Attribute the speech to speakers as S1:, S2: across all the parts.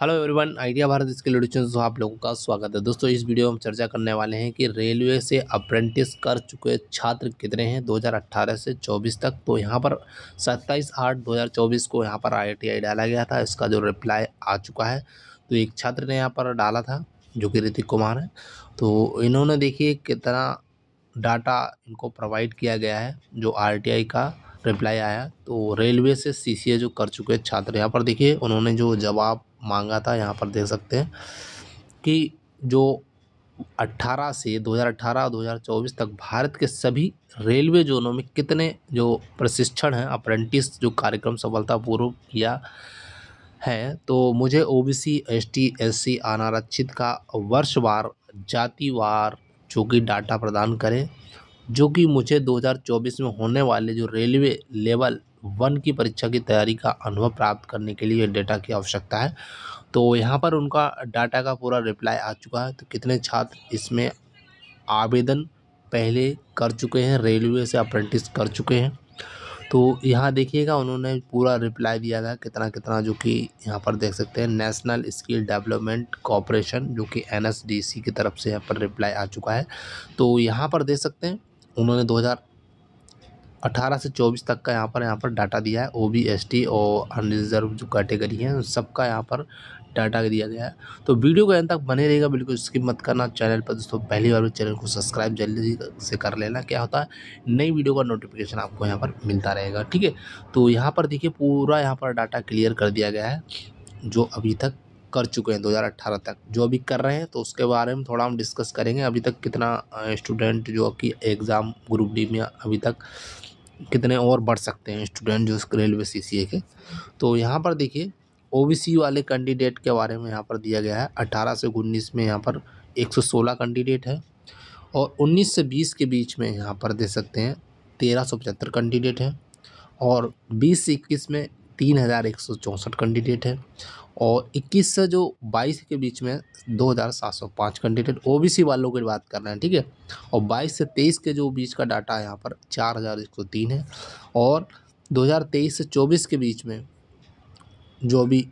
S1: hello everyone idea Bharat इसके लड़कियों से आप लोगों का स्वागत है दोस्तों इस वीडियो में हम चर्चा करने वाले हैं कि रेलवे से अप्रेंटिस कर चुके छात्र कितने हैं 2018 से 24 तक तो यहां पर 27 आठ 2024 को यहां पर आईटीआई डाला गया था इसका जो रिप्लाई आ चुका है तो एक छात्र ने यहाँ पर डाला था जो कि ऋतिक कुमार है तो इन्होंने देखिए कितना डाटा इनको प्रोवाइड किया गया है जो आर का रिप्लाई आया तो रेलवे से सी जो कर चुके छात्र यहाँ पर देखिए उन्होंने जो जवाब मांगा था यहाँ पर देख सकते हैं कि जो 18 से 2018 2024 तक भारत के सभी रेलवे जोनों में कितने जो प्रशिक्षण हैं अप्रेंटिस जो कार्यक्रम सफलतापूर्वक किया है तो मुझे O B C S T S C अनारक्षित का वर्षवार जातिवार जो कि डाटा प्रदान करें जो कि मुझे 2024 में होने वाले जो रेलवे लेवल वन की परीक्षा की तैयारी का अनुभव प्राप्त करने के लिए डेटा की आवश्यकता है तो यहाँ पर उनका डाटा का पूरा रिप्लाई आ चुका है तो कितने छात्र इसमें आवेदन पहले कर चुके हैं रेलवे से अप्रेंटिस कर चुके हैं तो यहाँ देखिएगा उन्होंने पूरा रिप्लाई दिया था कितना कितना जो कि यहाँ पर देख सकते हैं नेशनल स्किल डेवलपमेंट कॉरपोरेशन जो कि एन की तरफ से यहाँ पर रिप्लाई आ चुका है तो यहाँ पर देख सकते हैं उन्होंने 18 से 24 तक का यहाँ पर यहाँ पर डाटा दिया है ओ बी एस टी और अनरिजर्व जो कैटेगरी है उन सबका यहाँ पर डाटा दिया गया है तो वीडियो को अंत तक बने रहेगा बिल्कुल स्किप मत करना चैनल पर दोस्तों पहली बार भी चैनल को सब्सक्राइब जल्दी से कर लेना क्या होता है नई वीडियो का नोटिफिकेशन आपको यहाँ पर मिलता रहेगा ठीक है तो यहाँ पर देखिए पूरा यहाँ पर डाटा क्लियर कर दिया गया है जो अभी तक कर चुके हैं 2018 तक जो अभी कर रहे हैं तो उसके बारे में थोड़ा हम डिस्कस करेंगे अभी तक कितना स्टूडेंट जो कि एग्ज़ाम ग्रुप डी में अभी तक कितने और बढ़ सकते हैं स्टूडेंट जो रेलवे सी के तो यहाँ पर देखिए ओ वाले कैंडिडेट के बारे में यहाँ पर दिया गया है अठारह से उन्नीस में यहाँ पर एक सौ सोलह कैंडिडेट है और उन्नीस से बीस के बीच में यहाँ पर दे सकते हैं तेरह सौ पचहत्तर कैंडिडेट हैं और बीस से इक्कीस में तीन हज़ार एक सौ चौंसठ कैंडिडेट हैं और 21 से जो 22 के बीच में 2,705 कैंडिडेट ओबीसी वालों की बात कर रहे हैं ठीक है और 22 से 23 के जो बीच का डाटा है यहाँ पर तीन है और 2023 से 24 के बीच में जो भी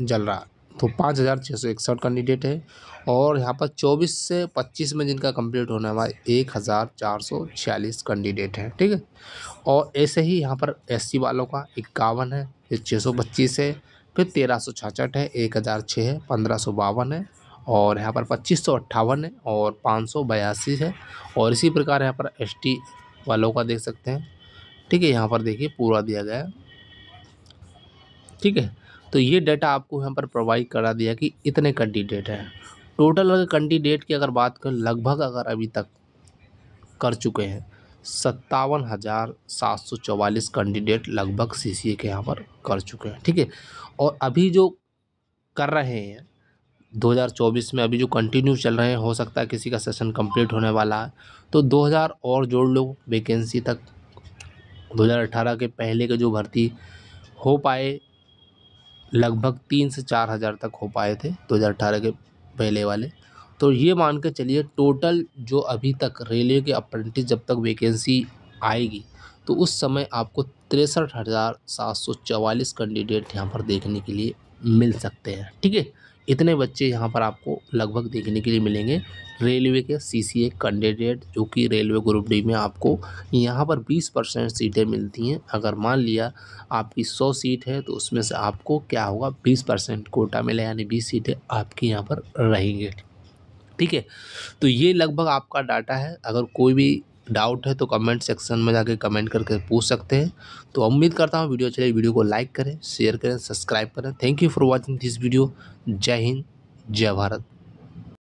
S1: जल रहा तो पाँच हज़ार छः सौ इकसठ कैंडिडेट है और यहाँ पर चौबीस से पच्चीस में जिनका कंप्लीट होना है वहाँ एक हज़ार चार सौ छियालीस कैंडिडेट हैं ठीक है और ऐसे ही यहाँ पर एससी वालों का इक्यावन है फिर छः सौ पच्चीस है फिर तेरह सौ छाछठ है एक हज़ार छः है पंद्रह सौ बावन है और यहाँ पर पच्चीस सौ अट्ठावन है और पाँच सौ बयासी है और इसी प्रकार यहाँ पर एस वालों का देख सकते हैं ठीक है यहाँ पर देखिए पूरा दिया गया ठीक है तो ये डाटा आपको यहाँ पर प्रोवाइड करा दिया कि इतने कैंडिडेट हैं टोटल अगर कैंडिडेट की अगर बात करें लगभग अगर अभी तक कर चुके हैं सत्तावन हज़ार सात सौ चौवालीस कैंडिडेट लगभग सी सी ए के यहाँ पर कर चुके हैं ठीक है और अभी जो कर रहे हैं 2024 में अभी जो कंटिन्यू चल रहे हैं हो सकता है किसी का सेशन कंप्लीट होने वाला है तो 2000 और जोड़ लो वैकेंसी तक 2018 के पहले के जो भर्ती हो पाए लगभग तीन से चार हज़ार तक हो पाए थे 2018 के पहले वाले तो ये मान के चलिए टोटल जो अभी तक रेलवे के अप्रेंटिस जब तक वैकेंसी आएगी तो उस समय आपको तिरसठ हज़ार सात सौ चवालीस कैंडिडेट यहाँ पर देखने के लिए मिल सकते हैं ठीक है इतने बच्चे यहाँ पर आपको लगभग देखने के लिए मिलेंगे रेलवे के सीसीए कैंडिडेट जो कि रेलवे ग्रुप डी में आपको यहाँ पर 20 परसेंट सीटें मिलती हैं अगर मान लिया आपकी 100 सीट है तो उसमें से आपको क्या होगा 20 परसेंट कोटा मिला यानी 20 सीटें आपकी यहाँ पर रहेंगे ठीक है तो ये लगभग आपका डाटा है अगर कोई भी डाउट है तो कमेंट सेक्शन में जाके कमेंट करके पूछ सकते हैं तो उम्मीद करता हूँ वीडियो चले वीडियो को लाइक करें शेयर करें सब्सक्राइब करें thank you for watching this video जय हिंद जय भारत